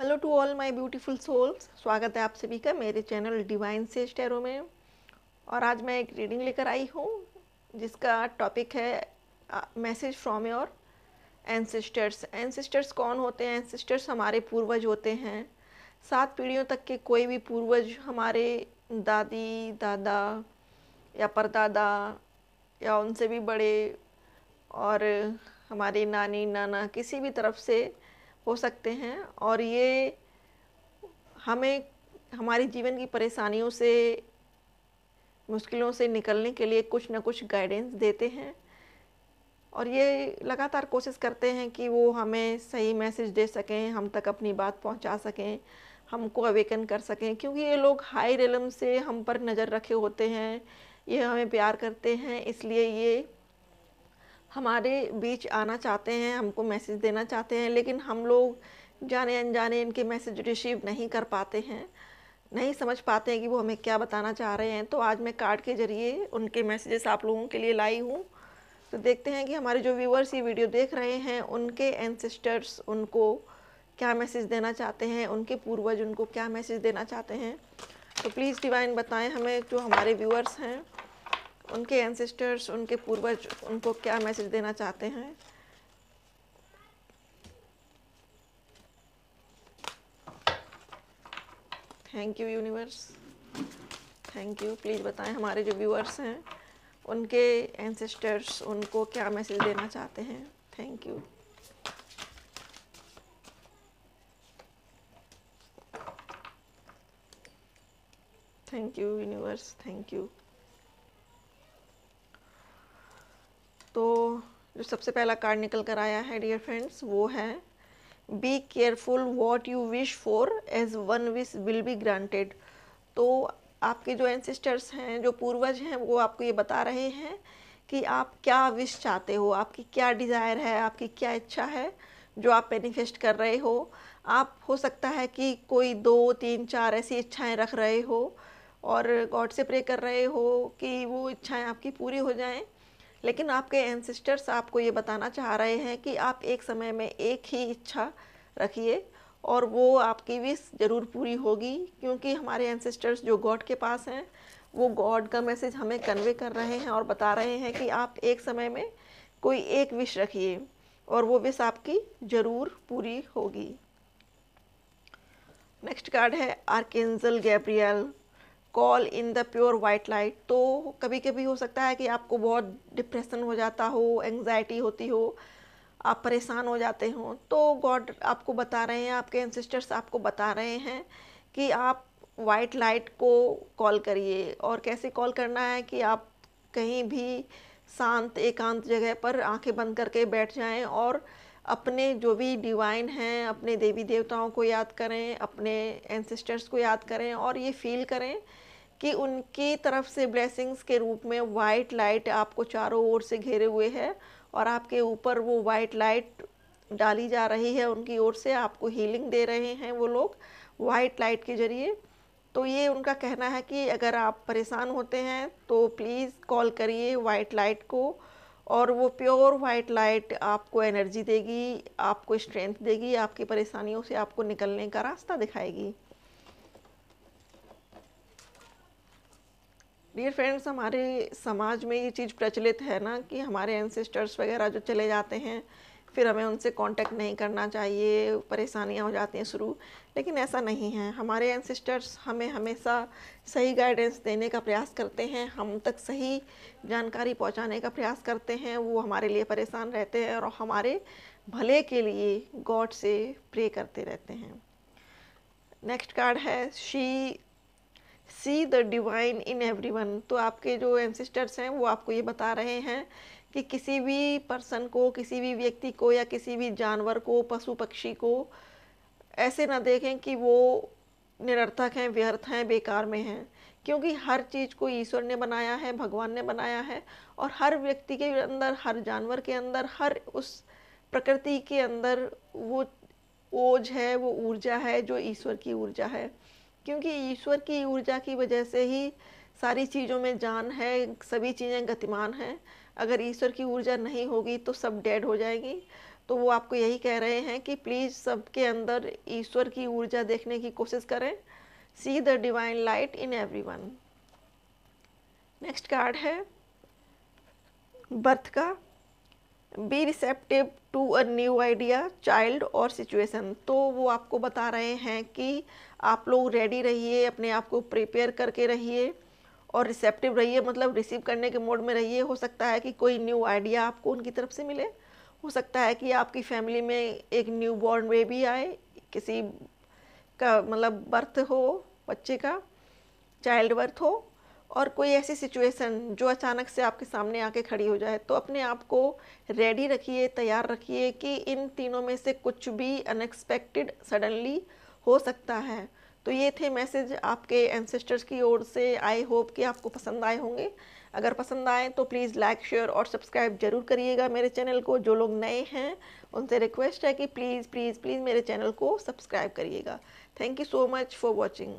hello to all my beautiful souls स्वागत है आप सभी का मेरे चैनल डिवाइन से टैरो में और आज मैं एक रीडिंग लेकर आई हूँ जिसका टॉपिक है message from your ancestors ancestors कौन होते हैं एनसिस्टर्स हमारे पूर्वज होते हैं सात पीढ़ियों तक के कोई भी पूर्वज हमारे दादी दादा या परदादा या उनसे भी बड़े और हमारे नानी नाना किसी भी तरफ से हो सकते हैं और ये हमें हमारे जीवन की परेशानियों से मुश्किलों से निकलने के लिए कुछ ना कुछ गाइडेंस देते हैं और ये लगातार कोशिश करते हैं कि वो हमें सही मैसेज दे सकें हम तक अपनी बात पहुंचा सकें हमको अवेकन कर सकें क्योंकि ये लोग हाई रिलम से हम पर नज़र रखे होते हैं ये हमें प्यार करते हैं इसलिए ये हमारे बीच आना चाहते हैं हमको मैसेज देना चाहते हैं लेकिन हम लोग जाने अनजाने इनके मैसेज रिसीव नहीं कर पाते हैं नहीं समझ पाते हैं कि वो हमें क्या बताना चाह रहे हैं तो आज मैं कार्ड के ज़रिए उनके मैसेजेस आप लोगों के लिए लाई हूँ तो देखते हैं कि हमारे जो व्यूवर्स ये वीडियो देख रहे हैं उनके एनसिस्टर्स उनको क्या मैसेज देना चाहते हैं उनके पूर्वज उनको क्या मैसेज देना चाहते हैं तो प्लीज़ डिवाइन बताएं हमें जो हमारे व्यूअर्स हैं उनके एंसेस्टर्स उनके पूर्वज उनको क्या मैसेज देना चाहते हैं thank you universe thank you please बताएं हमारे जो व्यूअर्स हैं उनके एंसेस्टर्स उनको क्या मैसेज देना चाहते हैं thank you thank you universe thank you जो सबसे पहला कार्ड निकल कर आया है डियर फ्रेंड्स वो है be careful what you wish for as one wish will be granted तो आपके जो एनसिस्टर्स हैं जो पूर्वज हैं वो आपको ये बता रहे हैं कि आप क्या विश चाहते हो आपकी क्या डिज़ायर है आपकी क्या इच्छा है जो आप मैनिफेस्ट कर रहे हो आप हो सकता है कि कोई दो तीन चार ऐसी इच्छाएं रख रहे हो और गॉड से प्रे कर रहे हो कि वो इच्छाएं आपकी पूरी हो जाएं लेकिन आपके एनसिस्टर्स आपको ये बताना चाह रहे हैं कि आप एक समय में एक ही इच्छा रखिए और वो आपकी विश ज़रूर पूरी होगी क्योंकि हमारे एनसिस्टर्स जो गॉड के पास हैं वो गॉड का मैसेज हमें कन्वे कर रहे हैं और बता रहे हैं कि आप एक समय में कोई एक विश रखिए और वो विश आपकी ज़रूर पूरी होगी नेक्स्ट कार्ड है archangel Gabriel call in the pure white light तो कभी कभी हो सकता है कि आपको बहुत डिप्रेशन हो जाता हो एंग्जाइटी होती हो आप परेशान हो जाते हो तो गॉड आपको बता रहे हैं आपके एंसिस्टर्स आपको बता रहे हैं कि आप वाइट लाइट को कॉल करिए और कैसे कॉल करना है कि आप कहीं भी शांत एकांत जगह पर आंखें बंद करके बैठ जाएं और अपने जो भी डिवाइन हैं अपने देवी देवताओं को याद करें अपने एंसिस्टर्स को याद करें और ये फील करें कि उनकी तरफ से ब्लेसिंग्स के रूप में वाइट लाइट आपको चारों ओर से घेरे हुए है और आपके ऊपर वो वाइट लाइट डाली जा रही है उनकी ओर से आपको हीलिंग दे रहे हैं वो लोग वाइट लाइट के ज़रिए तो ये उनका कहना है कि अगर आप परेशान होते हैं तो प्लीज़ कॉल करिए वाइट लाइट को और वो प्योर वाइट लाइट आपको एनर्जी देगी आपको स्ट्रेंथ देगी आपकी परेशानियों से आपको निकलने का रास्ता दिखाएगी डियर फ्रेंड्स हमारे समाज में ये चीज़ प्रचलित है ना कि हमारे एनसिस्टर्स वगैरह जो चले जाते हैं फिर हमें उनसे कांटेक्ट नहीं करना चाहिए परेशानियाँ हो जाती हैं शुरू लेकिन ऐसा नहीं है हमारे एनसिस्टर्स हमें हमेशा सही गाइडेंस देने का प्रयास करते हैं हम तक सही जानकारी पहुँचाने का प्रयास करते हैं वो हमारे लिए परेशान रहते हैं और हमारे भले के लिए गॉड से प्रे करते रहते हैं नेक्स्ट कार्ड है she see the divine in every everyone तो आपके जो एंसिस्टर्स हैं वो आपको ये बता रहे हैं कि किसी भी पर्सन को किसी भी व्यक्ति को या किसी भी जानवर को पशु पक्षी को ऐसे ना देखें कि वो निरर्थक हैं व्यर्थ हैं बेकार में हैं क्योंकि हर चीज़ को ईश्वर ने बनाया है भगवान ने बनाया है और हर व्यक्ति के अंदर हर जानवर के अंदर हर उस प्रकृति के अंदर वो ओज है वो ऊर्जा है जो ईश्वर की ऊर्जा है क्योंकि ईश्वर की ऊर्जा की वजह से ही सारी चीज़ों में जान है सभी चीज़ें गतिमान हैं अगर ईश्वर की ऊर्जा नहीं होगी तो सब डेड हो जाएगी तो वो आपको यही कह रहे हैं कि प्लीज़ सबके अंदर ईश्वर की ऊर्जा देखने की कोशिश करें see the divine light in every one next card है बर्थ का be receptive to a new idea child और सिचुएशन तो वो आपको बता रहे हैं कि आप लोग रेडी रहिए अपने आप को प्रिपेयर करके रहिए और रिसेप्टिव रहिए मतलब रिसीव करने के मोड में रहिए हो सकता है कि कोई न्यू आइडिया आपको उनकी तरफ से मिले हो सकता है कि आपकी फैमिली में एक न्यू बॉर्न बेबी आए किसी का मतलब बर्थ हो बच्चे का चाइल्ड बर्थ हो और कोई ऐसी सिचुएशन जो अचानक से आपके सामने आके खड़ी हो जाए तो अपने आप को रेडी रखिए तैयार रखिए कि इन तीनों में से कुछ भी अनएक्सपेक्टेड सडनली हो सकता है तो ये थे मैसेज आपके एंसेस्टर्स की ओर से आई होप कि आपको पसंद आए होंगे अगर पसंद आए तो प्लीज़ लाइक शेयर और सब्सक्राइब जरूर करिएगा मेरे चैनल को जो लोग नए हैं उनसे रिक्वेस्ट है कि प्लीज़ प्लीज़ प्लीज़ मेरे चैनल को सब्सक्राइब करिएगा thank you so much for watching